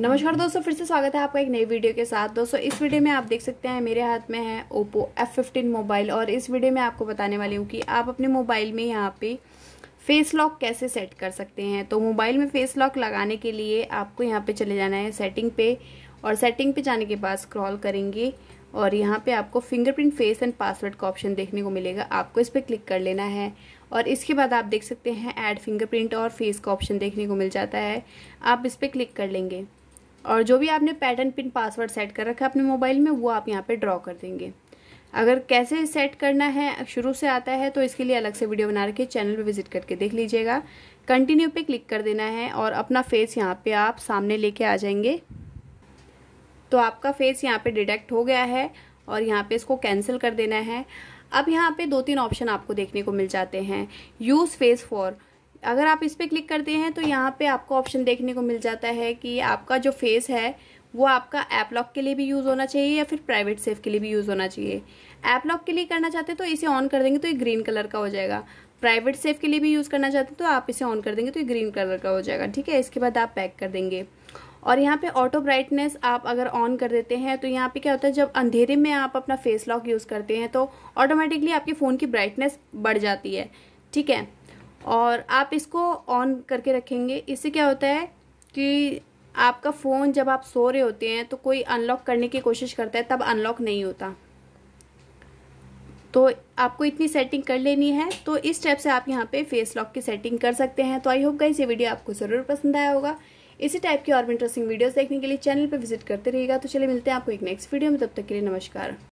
नमस्कार दोस्तों फिर से स्वागत है आपका एक नई वीडियो के साथ दोस्तों इस वीडियो में आप देख सकते हैं मेरे हाथ में है ओप्पो F15 मोबाइल और इस वीडियो में आपको बताने वाली हूँ कि आप अपने मोबाइल में यहाँ पे फेस लॉक कैसे सेट कर सकते हैं तो मोबाइल में फेस लॉक लगाने के लिए आपको यहाँ पे चले जाना है सेटिंग पे और सेटिंग पे जाने के बाद स्क्रॉल करेंगे और यहाँ पे आपको फिंगरप्रिंट फेस एंड पासवर्ड का ऑप्शन देखने को मिलेगा आपको इस पर क्लिक कर लेना है और इसके बाद आप देख सकते हैं ऐड फिंगरप्रिंट और फेस का ऑप्शन देखने को मिल जाता है आप इस पर क्लिक कर लेंगे और जो भी आपने पैटर्न पिन पासवर्ड सेट कर रखा है अपने मोबाइल में वो आप यहाँ पे ड्रॉ कर देंगे अगर कैसे सेट करना है शुरू से आता है तो इसके लिए अलग से वीडियो बना रखे चैनल पे विजिट करके देख लीजिएगा कंटिन्यू पे क्लिक कर देना है और अपना फेस यहाँ पे आप सामने लेके आ जाएंगे तो आपका फेस यहाँ पे डिटेक्ट हो गया है और यहाँ पे इसको कैंसिल कर देना है अब यहाँ पे दो तीन ऑप्शन आपको देखने को मिल जाते हैं यूज़ फेस फॉर अगर आप इस पर क्लिक करते हैं तो यहाँ पे आपको ऑप्शन देखने को मिल जाता है कि आपका जो फेस है वो आपका ऐप लॉक के लिए भी यूज़ होना चाहिए या फिर प्राइवेट सेफ के लिए भी यूज़ होना चाहिए ऐप लॉक के लिए करना चाहते हैं तो इसे ऑन कर देंगे तो ये ग्रीन कलर का हो जाएगा प्राइवेट सेफ के लिए भी यूज़ करना चाहते हैं तो आप इसे ऑन कर देंगे तो ये ग्रीन कलर का हो जाएगा ठीक है इसके बाद आप पैक कर देंगे और यहाँ पे ऑटो ब्राइटनेस आप अगर ऑन कर देते हैं तो यहाँ पे क्या होता है जब अंधेरे में आप अपना फेस लॉक यूज़ करते हैं तो ऑटोमेटिकली आपके फ़ोन की ब्राइटनेस बढ़ जाती है ठीक है और आप इसको ऑन करके रखेंगे इससे क्या होता है कि आपका फ़ोन जब आप सो रहे होते हैं तो कोई अनलॉक करने की कोशिश करता है तब अनलॉक नहीं होता तो आपको इतनी सेटिंग कर लेनी है तो इस स्टेप से आप यहाँ पे फेस लॉक की सेटिंग कर सकते हैं तो आई होप गाइस ये वीडियो आपको ज़रूर पसंद आया होगा इसी टाइप की और भी इंटरेस्टिंग वीडियोस देखने के लिए चैनल पे विजिट करते रहिएगा तो चलिए मिलते हैं आपको एक नेक्स्ट वीडियो में तब तक के लिए नमस्कार